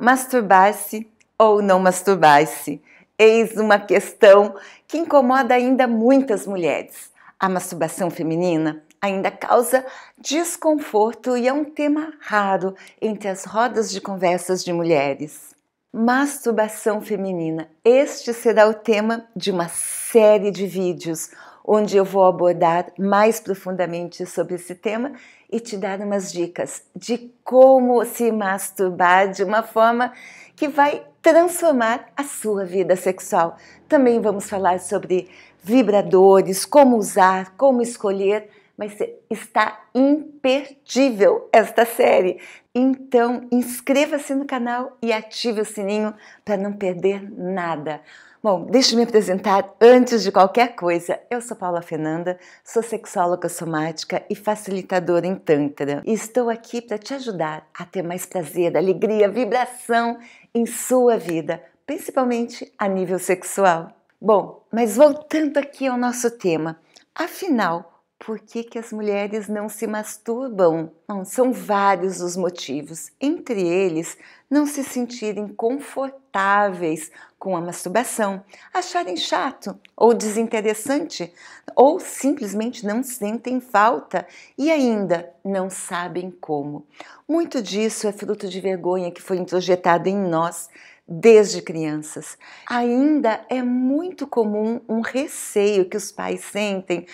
Masturbar-se ou não masturbar-se? Eis uma questão que incomoda ainda muitas mulheres. A masturbação feminina ainda causa desconforto e é um tema raro entre as rodas de conversas de mulheres. Masturbação feminina. Este será o tema de uma série de vídeos onde eu vou abordar mais profundamente sobre esse tema e te dar umas dicas de como se masturbar de uma forma que vai transformar a sua vida sexual. Também vamos falar sobre vibradores, como usar, como escolher, mas está imperdível esta série. Então, inscreva-se no canal e ative o sininho para não perder nada. Bom, deixe-me apresentar antes de qualquer coisa. Eu sou Paula Fernanda, sou sexóloga somática e facilitadora em Tantra. E estou aqui para te ajudar a ter mais prazer, alegria, vibração em sua vida, principalmente a nível sexual. Bom, mas voltando aqui ao nosso tema, afinal, por que, que as mulheres não se masturbam? Bom, são vários os motivos, entre eles não se sentirem confortáveis com a masturbação, acharem chato ou desinteressante, ou simplesmente não sentem falta e ainda não sabem como. Muito disso é fruto de vergonha que foi introjetado em nós desde crianças. Ainda é muito comum um receio que os pais sentem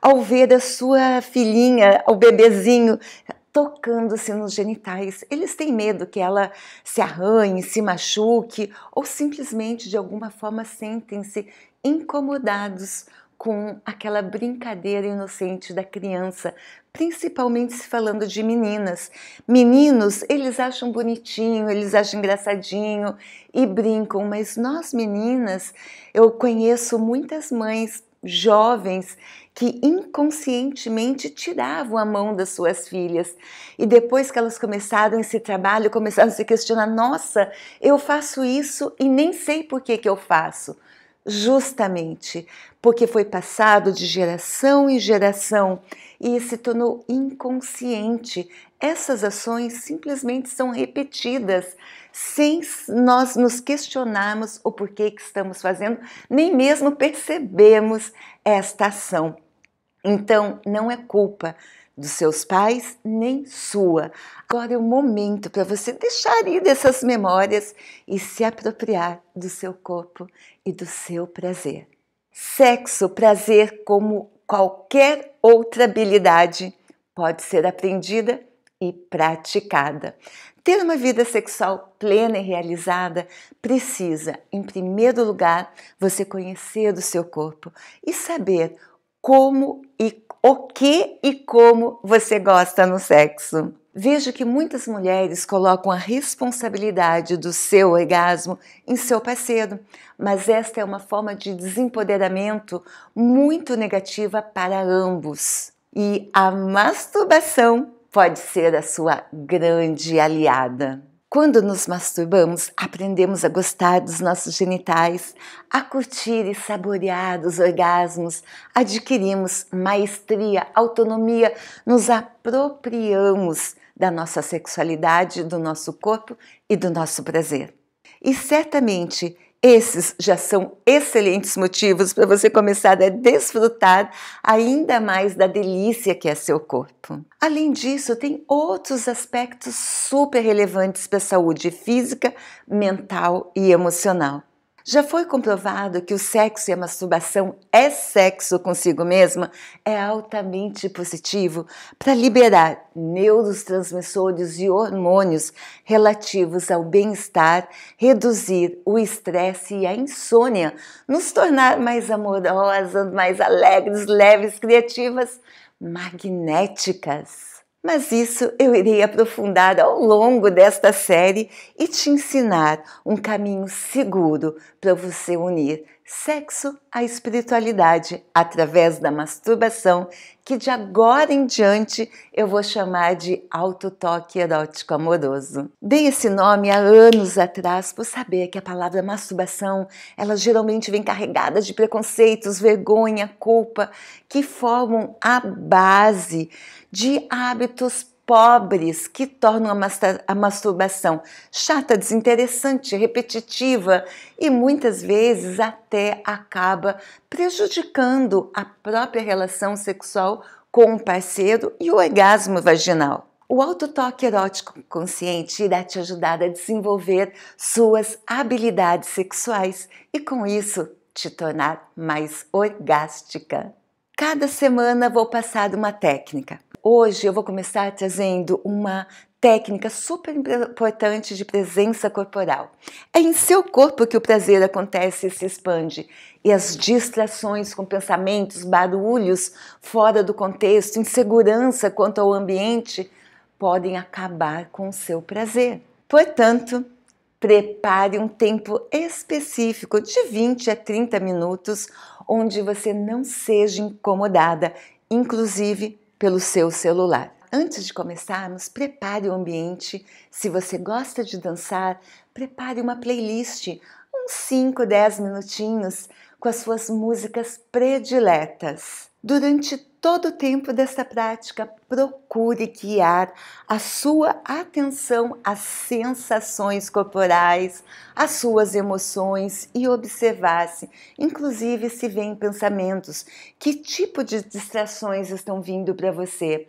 ao ver a sua filhinha, o bebezinho, tocando-se nos genitais. Eles têm medo que ela se arranhe, se machuque ou simplesmente de alguma forma sentem-se incomodados com aquela brincadeira inocente da criança principalmente se falando de meninas. Meninos, eles acham bonitinho, eles acham engraçadinho e brincam, mas nós meninas, eu conheço muitas mães jovens que inconscientemente tiravam a mão das suas filhas. E depois que elas começaram esse trabalho, começaram a se questionar: nossa, eu faço isso e nem sei por que, que eu faço justamente porque foi passado de geração em geração e se tornou inconsciente. Essas ações simplesmente são repetidas sem nós nos questionarmos o porquê que estamos fazendo, nem mesmo percebemos esta ação. Então, não é culpa dos seus pais nem sua. Agora é o momento para você deixar ir dessas memórias e se apropriar do seu corpo e do seu prazer. Sexo, prazer como qualquer outra habilidade pode ser aprendida e praticada. Ter uma vida sexual plena e realizada precisa, em primeiro lugar, você conhecer o seu corpo e saber como e o que e como você gosta no sexo. Vejo que muitas mulheres colocam a responsabilidade do seu orgasmo em seu parceiro, mas esta é uma forma de desempoderamento muito negativa para ambos. E a masturbação pode ser a sua grande aliada. Quando nos masturbamos, aprendemos a gostar dos nossos genitais, a curtir e saborear os orgasmos, adquirimos maestria, autonomia, nos apropriamos da nossa sexualidade, do nosso corpo e do nosso prazer. E certamente esses já são excelentes motivos para você começar a desfrutar ainda mais da delícia que é seu corpo. Além disso, tem outros aspectos super relevantes para a saúde física, mental e emocional. Já foi comprovado que o sexo e a masturbação é sexo consigo mesma é altamente positivo para liberar neurotransmissores e hormônios relativos ao bem-estar, reduzir o estresse e a insônia, nos tornar mais amorosas, mais alegres, leves, criativas, magnéticas. Mas isso eu irei aprofundar ao longo desta série e te ensinar um caminho seguro para você unir Sexo à espiritualidade através da masturbação, que de agora em diante eu vou chamar de autotoque erótico amoroso. Dei esse nome há anos atrás por saber que a palavra masturbação, ela geralmente vem carregada de preconceitos, vergonha, culpa, que formam a base de hábitos pobres que tornam a masturbação chata, desinteressante, repetitiva e muitas vezes até acaba prejudicando a própria relação sexual com o parceiro e o orgasmo vaginal. O autotoque erótico consciente irá te ajudar a desenvolver suas habilidades sexuais e, com isso, te tornar mais orgástica. Cada semana vou passar uma técnica Hoje eu vou começar trazendo uma técnica super importante de presença corporal. É em seu corpo que o prazer acontece e se expande, e as distrações com pensamentos, barulhos fora do contexto, insegurança quanto ao ambiente podem acabar com o seu prazer. Portanto, prepare um tempo específico de 20 a 30 minutos onde você não seja incomodada, inclusive pelo seu celular. Antes de começarmos, prepare o ambiente. Se você gosta de dançar, prepare uma playlist, uns 5, 10 minutinhos com as suas músicas prediletas. Durante todo o tempo desta prática, procure guiar a sua atenção às sensações corporais, às suas emoções e observar-se, inclusive se vem pensamentos, que tipo de distrações estão vindo para você.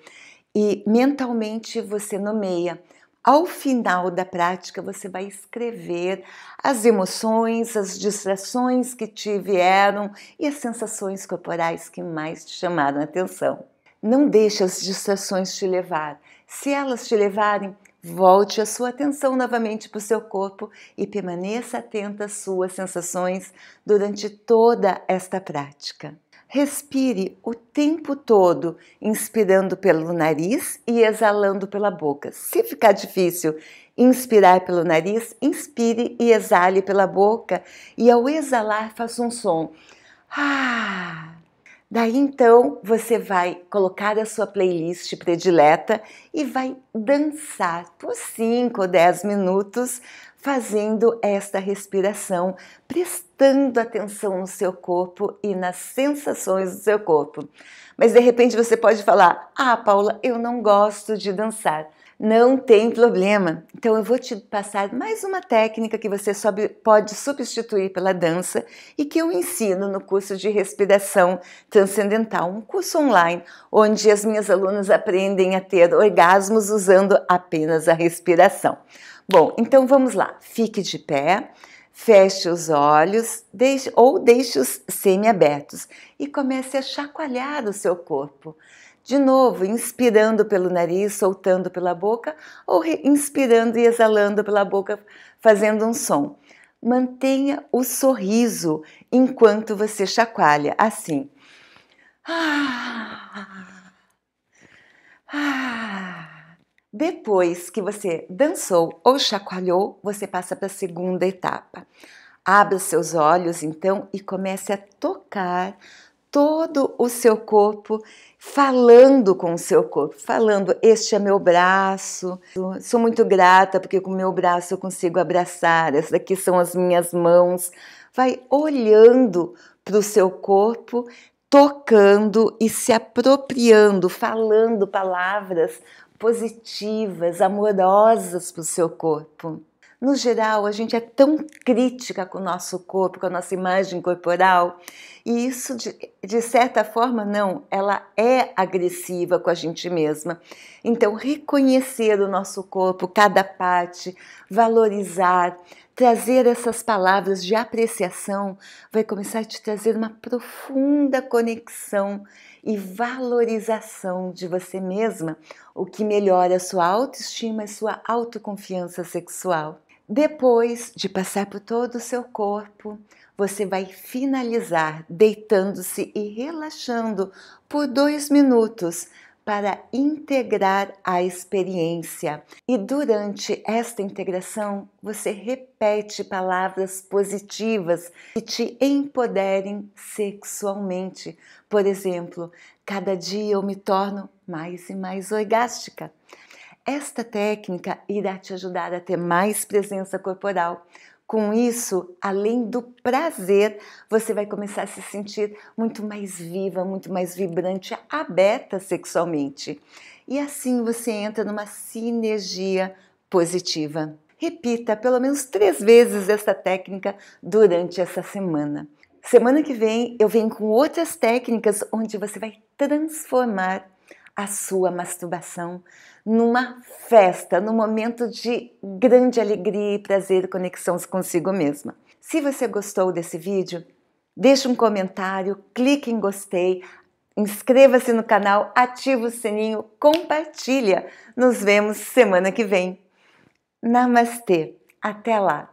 E mentalmente você nomeia ao final da prática, você vai escrever as emoções, as distrações que te vieram e as sensações corporais que mais te chamaram a atenção. Não deixe as distrações te levar. Se elas te levarem, volte a sua atenção novamente para o seu corpo e permaneça atenta às suas sensações durante toda esta prática. Respire o tempo todo, inspirando pelo nariz e exalando pela boca. Se ficar difícil inspirar pelo nariz, inspire e exale pela boca. E ao exalar, faça um som. Ah! Daí então você vai colocar a sua playlist predileta e vai dançar por 5 ou 10 minutos fazendo esta respiração, prestando atenção no seu corpo e nas sensações do seu corpo. Mas de repente você pode falar: Ah, Paula, eu não gosto de dançar. Não tem problema. Então eu vou te passar mais uma técnica que você pode substituir pela dança e que eu ensino no curso de respiração transcendental, um curso online onde as minhas alunas aprendem a ter orgasmos usando apenas a respiração. Bom, então vamos lá. Fique de pé. Feche os olhos deixe, ou deixe-os semi-abertos e comece a chacoalhar o seu corpo. De novo, inspirando pelo nariz, soltando pela boca, ou inspirando e exalando pela boca, fazendo um som. Mantenha o sorriso enquanto você chacoalha, assim. Ah, ah. Depois que você dançou ou chacoalhou, você passa para a segunda etapa. Abra seus olhos então e comece a tocar todo o seu corpo, falando com o seu corpo, falando: Este é meu braço, sou muito grata porque com meu braço eu consigo abraçar, essas daqui são as minhas mãos. Vai olhando para o seu corpo, tocando e se apropriando, falando palavras positivas, amorosas para o seu corpo. No geral, a gente é tão crítica com o nosso corpo, com a nossa imagem corporal, e isso, de, de certa forma, não, ela é agressiva com a gente mesma. Então, reconhecer o nosso corpo, cada parte, valorizar, trazer essas palavras de apreciação vai começar a te trazer uma profunda conexão e valorização de você mesma, o que melhora a sua autoestima e sua autoconfiança sexual. Depois de passar por todo o seu corpo, você vai finalizar deitando-se e relaxando por dois minutos para integrar a experiência. E durante esta integração, você repete palavras positivas que te empoderem sexualmente. Por exemplo, cada dia eu me torno mais e mais orgástica. Esta técnica irá te ajudar a ter mais presença corporal, com isso, além do prazer, você vai começar a se sentir muito mais viva, muito mais vibrante, aberta sexualmente. E assim você entra numa sinergia positiva. Repita pelo menos três vezes esta técnica durante essa semana. Semana que vem eu venho com outras técnicas onde você vai transformar a sua masturbação numa festa, num momento de grande alegria e prazer e conexão consigo mesma. Se você gostou desse vídeo, deixe um comentário, clique em gostei, inscreva-se no canal, ative o sininho, compartilha. Nos vemos semana que vem. Namastê. Até lá.